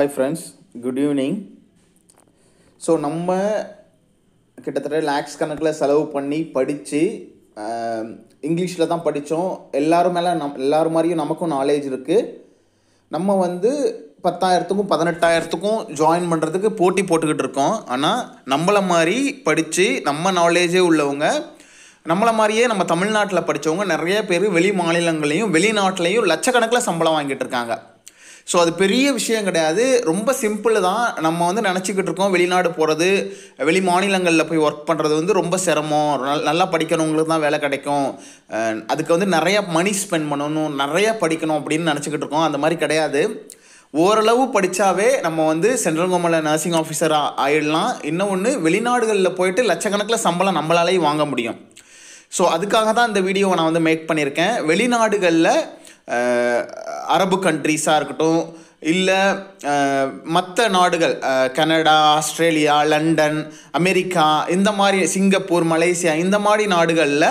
hi friends good evening so நம்ம கிட்டத்தட்ட லேக்ஸ் கணக்கில் செலவு பண்ணி படித்து இங்கிலீஷில் தான் படித்தோம் எல்லோரும் மேலே நம் எல்லோரும் மாதிரியும் நமக்கும் நாலேஜ் இருக்குது நம்ம வந்து பத்தாயிரத்துக்கும் பதினெட்டாயிரத்துக்கும் ஜாயின் பண்ணுறதுக்கு போட்டி போட்டுக்கிட்டு இருக்கோம் ஆனால் நம்மளை மாதிரி படித்து நம்ம நாலேஜே உள்ளவங்க நம்மளை மாதிரியே நம்ம தமிழ்நாட்டில் படித்தவங்க நிறைய பேர் வெளி மாநிலங்களையும் வெளிநாட்டிலையும் லட்சக்கணக்கில் சம்பளம் வாங்கிட்டு இருக்காங்க ஸோ அது பெரிய விஷயம் கிடையாது ரொம்ப சிம்பிள் தான் நம்ம வந்து நினச்சிக்கிட்டு இருக்கோம் வெளிநாடு போகிறது வெளி மாநிலங்களில் போய் ஒர்க் பண்ணுறது வந்து ரொம்ப சிரமம் நல்லா படிக்கணுங்களுக்கு தான் வேலை கிடைக்கும் அதுக்கு வந்து நிறையா மணி ஸ்பெண்ட் பண்ணணும் நிறையா படிக்கணும் அப்படின்னு நினச்சிக்கிட்டு இருக்கோம் அந்த மாதிரி கிடையாது ஓரளவு படித்தாவே நம்ம வந்து சென்ட்ரல் கவர்மெண்ட் நர்சிங் ஆஃபீஸராக ஆயிடலாம் இன்னும் ஒன்று வெளிநாடுகளில் போயிட்டு லட்சக்கணக்கில் சம்பளம் நம்மளாலேயும் வாங்க முடியும் ஸோ அதுக்காக தான் இந்த வீடியோவை நான் வந்து மேக் பண்ணியிருக்கேன் வெளிநாடுகளில் அரபு கண்ட்ரீஸாக இருக்கட்டும் இல்லை மற்ற நாடுகள் கனடா ஆஸ்திரேலியா லண்டன் அமெரிக்கா இந்த மாதிரி சிங்கப்பூர் மலேசியா இந்த மாதிரி நாடுகளில்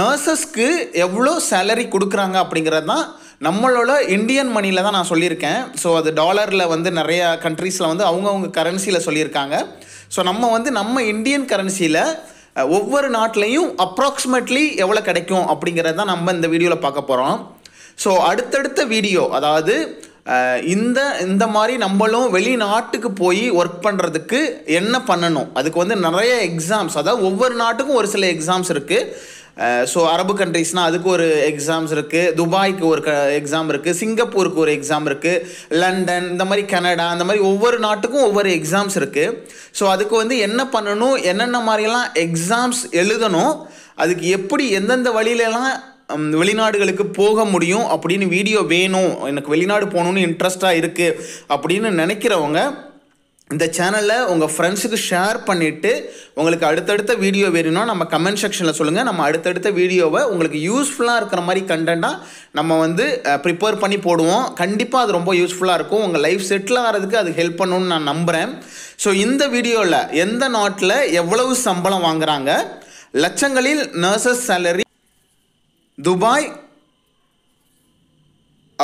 நர்சஸ்க்கு எவ்வளோ சேலரி கொடுக்குறாங்க அப்படிங்கிறது தான் நம்மளோட இந்தியன் மணியில் தான் நான் சொல்லியிருக்கேன் ஸோ அது டாலரில் வந்து நிறையா கண்ட்ரீஸில் வந்து அவங்கவுங்க கரன்சியில் சொல்லியிருக்காங்க ஸோ நம்ம வந்து நம்ம இந்தியன் கரன்சியில் ஒவ்வொரு நாட்டிலையும் அப்ராக்சிமேட்லி எவ்வளோ கிடைக்கும் அப்படிங்கிறது தான் நம்ம இந்த வீடியோவில் பார்க்க போகிறோம் ஸோ அடுத்தடுத்த வீடியோ அதாவது இந்த இந்த மாதிரி நம்மளும் வெளிநாட்டுக்கு போய் ஒர்க் பண்ணுறதுக்கு என்ன பண்ணணும் அதுக்கு வந்து நிறைய எக்ஸாம்ஸ் அதாவது ஒவ்வொரு நாட்டுக்கும் ஒரு சில எக்ஸாம்ஸ் இருக்குது ஸோ அரபு கண்ட்ரீஸ்னால் அதுக்கு ஒரு எக்ஸாம்ஸ் இருக்குது துபாய்க்கு ஒரு க எக்ஸாம் இருக்குது சிங்கப்பூருக்கு ஒரு எக்ஸாம் இருக்குது லண்டன் இந்த மாதிரி கனடா அந்த மாதிரி ஒவ்வொரு நாட்டுக்கும் ஒவ்வொரு எக்ஸாம்ஸ் இருக்குது ஸோ அதுக்கு வந்து என்ன பண்ணணும் என்னென்ன மாதிரிலாம் எக்ஸாம்ஸ் எழுதணும் அதுக்கு எப்படி எந்தெந்த வழியிலலாம் வெளிநாடுகளுக்கு போக முடியும் அப்படின்னு வீடியோ வேணும் எனக்கு வெளிநாடு போகணுன்னு இன்ட்ரெஸ்ட்டாக இருக்குது அப்படின்னு நினைக்கிறவங்க இந்த சேனலை உங்கள் ஃப்ரெண்ட்ஸுக்கு ஷேர் பண்ணிவிட்டு உங்களுக்கு அடுத்தடுத்த வீடியோ வேணும்னா நம்ம கமெண்ட் செக்ஷனில் சொல்லுங்கள் நம்ம அடுத்தடுத்த வீடியோவை உங்களுக்கு யூஸ்ஃபுல்லாக இருக்கிற மாதிரி கண்டென்ட்டாக நம்ம வந்து ப்ரிப்பேர் பண்ணி போடுவோம் கண்டிப்பாக அது ரொம்ப யூஸ்ஃபுல்லாக இருக்கும் உங்கள் லைஃப் செட்டில் ஆகிறதுக்கு அது ஹெல்ப் பண்ணணும்னு நான் நம்புகிறேன் ஸோ இந்த வீடியோவில் எந்த நாட்டில் எவ்வளவு சம்பளம் வாங்குகிறாங்க லட்சங்களில் nurses salary Dubai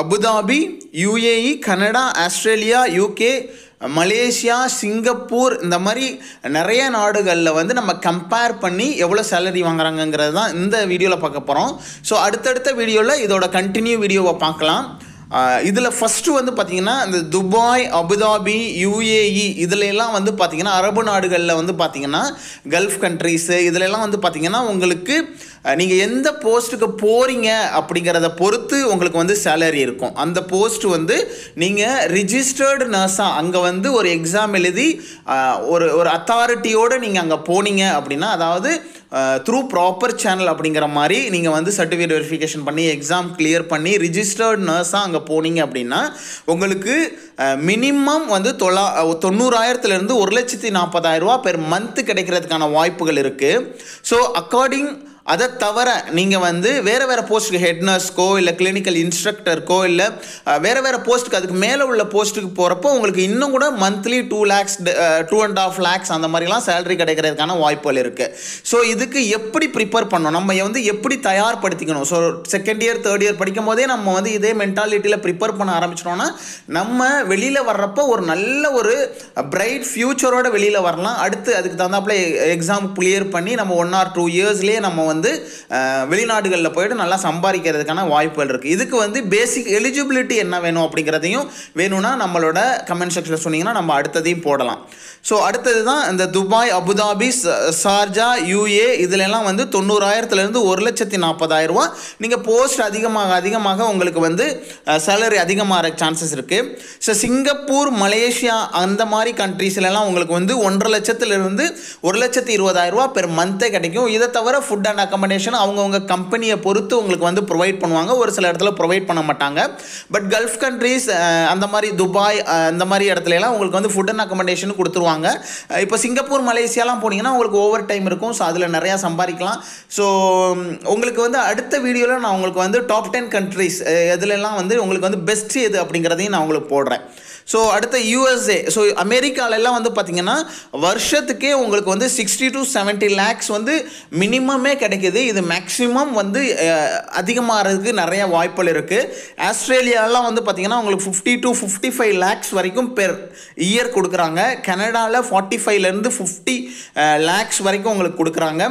Abu Dhabi UAE Canada Australia UK Malaysia Singapore இந்த மாதிரி நிறைய நாடுகளில் வந்து நம்ம கம்பேர் பண்ணி எவ்வளோ சேலரி வாங்குறாங்கங்கிறது தான் இந்த வீடியோவில் பார்க்க போகிறோம் ஸோ அடுத்தடுத்த வீடியோவில் இதோட கண்டினியூ வீடியோவை பார்க்கலாம் இதில் ஃபஸ்ட்டு வந்து பார்த்திங்கன்னா இந்த துபாய் அபுதாபி யுஏஇ இதுலெல்லாம் வந்து பார்த்திங்கன்னா அரபு நாடுகளில் வந்து பார்த்திங்கன்னா கல்ஃப் கண்ட்ரீஸு இதுலெல்லாம் வந்து பார்த்திங்கன்னா உங்களுக்கு நீங்கள் எந்த போஸ்ட்டுக்கு போகிறீங்க அப்படிங்கிறத பொறுத்து உங்களுக்கு வந்து சேலரி இருக்கும் அந்த போஸ்ட் வந்து நீங்கள் ரிஜிஸ்டர்டு நர்ஸாக அங்கே வந்து ஒரு எக்ஸாம் எழுதி ஒரு ஒரு அத்தாரிட்டியோடு நீங்கள் அங்கே போனீங்க அப்படின்னா அதாவது த்ரூ ப்ராப்பர் சேனல் அப்படிங்கிற மாதிரி நீங்கள் வந்து சர்டிஃபிகேட் வெரிஃபிகேஷன் பண்ணி எக்ஸாம் கிளியர் பண்ணி ரிஜிஸ்டர்ட் நர்ஸாக அங்கே போனீங்க அப்படின்னா உங்களுக்கு மினிமம் வந்து தொள்ளா தொண்ணூறாயிரத்துலேருந்து ஒரு லட்சத்தி நாற்பதாயிரரூபா பெர் மந்த்து கிடைக்கிறதுக்கான வாய்ப்புகள் இருக்குது ஸோ அக்கார்டிங் அதை தவிர நீங்கள் வந்து வேறு வேறு போஸ்ட்டுக்கு ஹெட் நர்ஸ்க்கோ இல்லை கிளினிக்கல் இன்ஸ்ட்ரக்டருக்கோ இல்லை வேறு வேறு போஸ்ட்டுக்கு அதுக்கு மேலே உள்ள போஸ்ட்டுக்கு போகிறப்போ உங்களுக்கு இன்னும் கூட monthly two lakhs two and half lakhs அந்த மாதிரிலாம் சேலரி கிடைக்கிறதுக்கான வாய்ப்புகள் இருக்குது ஸோ இதுக்கு எப்படி ப்ரிப்பேர் பண்ணணும் நம்ம வந்து எப்படி தயார்படுத்திக்கணும் so second year third year படிக்கும் போதே நம்ம வந்து இதே மென்டாலிட்டியில் ப்ரிப்பேர் பண்ண ஆரம்பிச்சிட்டோன்னா நம்ம வெளியில் வர்றப்போ ஒரு நல்ல ஒரு பிரைட் ஃப்யூச்சரோட வெளியில் வரலாம் அடுத்து அதுக்கு தகுந்தாப்பில் எக்ஸாம் கிளியர் பண்ணி நம்ம ஒன் ஆர் டூ இயர்ஸ்லேயே நம்ம வந்து வெளிநாடுகளில் போயிட்டு நல்லா சம்பாதிக்கிறதுக்கான வாய்ப்புகள் இருக்குது இதுக்கு வந்து பேசிக் எலிஜிபிலிட்டி என்ன வேணும் அப்படிங்கிறதையும் வேணும்னா நம்மளோட கமெண்ட் செக்ஷனில் சொன்னீங்கன்னா நம்ம அடுத்ததையும் போடலாம் ஸோ அடுத்தது தான் இந்த துபாய் அபுதாபி சார்ஜா யூஏ இதுலலாம் வந்து தொண்ணூறாயிரத்துலேருந்து ஒரு லட்சத்தி நாற்பதாயிரரூவா நீங்கள் போஸ்ட் அதிகமாக அதிகமாக உங்களுக்கு வந்து சேலரி அதிகமாக சான்சஸ் இருக்குது ஸோ சிங்கப்பூர் மலேசியா அந்த மாதிரி கண்ட்ரீஸ்லலாம் உங்களுக்கு வந்து ஒன்றரை லட்சத்துலேருந்து ஒரு லட்சத்தி இருபதாயிரரூவா பெர் மந்த்தே கிடைக்கும் இதை தவிர ஃபுட் அண்ட் அக்கமடேஷன் அவங்கவுங்க கம்பெனியை பொறுத்து உங்களுக்கு வந்து ப்ரொவைட் பண்ணுவாங்க ஒரு சில இடத்துல ப்ரொவைட் பண்ண மாட்டாங்க பட் கல்ஃப் கண்ட்ரீஸ் அந்த மாதிரி துபாய் அந்த மாதிரி இடத்துலலாம் உங்களுக்கு வந்து ஃபுட் அண்ட் அக்கமடேஷன் கொடுத்துருவாங்க இப்போ சிங்கப்பூர் மலேசியாலாம் போனீங்கன்னா உங்களுக்கு ஓவர் டைம் இருக்கும் ஸோ அதில் நிறையா சம்பாதிக்கலாம் ஸோ உங்களுக்கு வந்து அடுத்த வீடியோவில் நான் உங்களுக்கு வந்து டாப் டென் கண்ட்ரிஸ் எதுலலாம் வந்து உங்களுக்கு வந்து பெஸ்ட் எது அப்படிங்கிறதையும் நான் உங்களுக்கு போடுறேன் ஸோ அடுத்த யூஎஸ்ஏ ஸோ அமெரிக்காலெல்லாம் வந்து பார்த்தீங்கன்னா வருஷத்துக்கே உங்களுக்கு வந்து சிக்ஸ்டி டு செவன்ட்டி லேக்ஸ் வந்து மினிமமே கிடைக்கும் கிடைக்கிது இது மேக்ஸிமம் வந்து அதிகமாகிறதுக்கு நிறையா வாய்ப்புகள் இருக்குது ஆஸ்திரேலியாலாம் வந்து பார்த்திங்கன்னா உங்களுக்கு fifty to fifty five lakhs வரைக்கும் பெர் இயர் கொடுக்குறாங்க கனடாவில் ஃபார்ட்டி ஃபைவ்லேருந்து ஃபிஃப்டி லேக்ஸ் வரைக்கும் உங்களுக்கு கொடுக்குறாங்க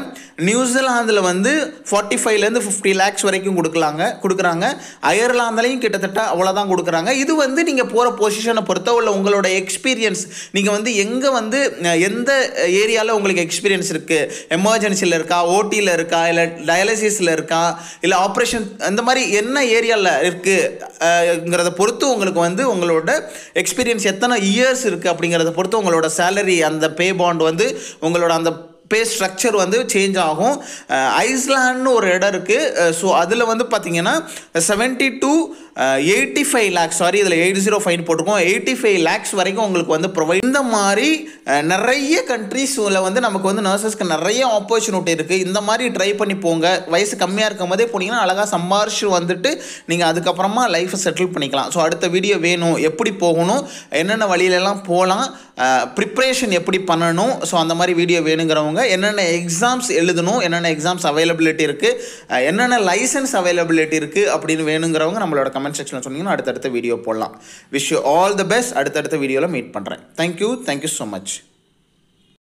நியூசிலாந்தில் வந்து ஃபார்ட்டி ஃபைவ்லேருந்து ஃபிஃப்டி லேக்ஸ் வரைக்கும் கொடுக்கலாங்க கொடுக்குறாங்க அயர்லாந்துலேயும் கிட்டத்தட்ட அவ்வளோதான் கொடுக்குறாங்க இது வந்து நீங்கள் போகிற பொசிஷனை பொறுத்த உள்ள உங்களோட எக்ஸ்பீரியன்ஸ் நீங்கள் வந்து எங்கே வந்து எந்த ஏரியாவில் உங்களுக்கு எக்ஸ்பீரியன்ஸ் இருக்குது எமர்ஜென்சியில் இருக்கா ஓட்டியில் இருக்கா இருக்கா இல்லை டயாலிசிஸில் இருக்கா இல்லை ஆப்ரேஷன் அந்த மாதிரி என்ன ஏரியாவில் இருக்குங்கிறத பொறுத்து உங்களுக்கு வந்து உங்களோட எக்ஸ்பீரியன்ஸ் எத்தனை இயர்ஸ் இருக்குது அப்படிங்கிறத பொறுத்து உங்களோட சேலரி அந்த பே பாண்ட் வந்து உங்களோட அந்த பே ஸ்ட்ரக்சர் வந்து சேஞ்ச் ஆகும் ஐஸ்லாண்ட்னு ஒரு இடம் இருக்குது ஸோ அதில் வந்து பார்த்திங்கன்னா seventy two eighty five lakhs sorry இதில் எயிட் ஜீரோ ஃபைன் போட்டிருக்கோம் எயிட்டி ஃபைவ் லேக்ஸ் வரைக்கும் உங்களுக்கு வந்து ப்ரொவைட் இந்த மாதிரி நிறைய கண்ட்ரீஸில் வந்து நமக்கு வந்து நர்சஸ்க்கு நிறைய ஆப்பர்ச்சுனிட்டி இருக்குது இந்த மாதிரி ட்ரை பண்ணி போங்க வயசு கம்மியாக இருக்கும் போதே போனீங்கன்னா அழகாக சம்பாரிச்சு வந்துட்டு நீங்கள் அதுக்கப்புறமா லைஃப்பை செட்டில் பண்ணிக்கலாம் ஸோ அடுத்த வீடியோ வேணும் எப்படி போகணும் என்னென்ன வழியிலலாம் போகலாம் ப்ரிப்ரேஷன் எப்படி பண்ணணும் ஸோ அந்த மாதிரி வீடியோ வேணுங்கிறவங்க என்னென்ன எக்ஸாம்ஸ் எழுதணும் என்னென்ன எக்ஸாம்ஸ் அவைலபிலிட்டி இருக்குது என்னென்ன லைசன்ஸ் அவைலபிலிட்டி இருக்குது அப்படின்னு வேணுங்கிறவங்க நம்மளோட கம் கமெண்ட் செக்ஷனில் சொன்னீங்கன்னா அடுத்தடுத்த வீடியோ போடலாம் wish you all the best அடுத்தடுத்த வீடியோவில் மீட் பண்ணுறேன் தேங்க்யூ தேங்க்யூ ஸோ மச்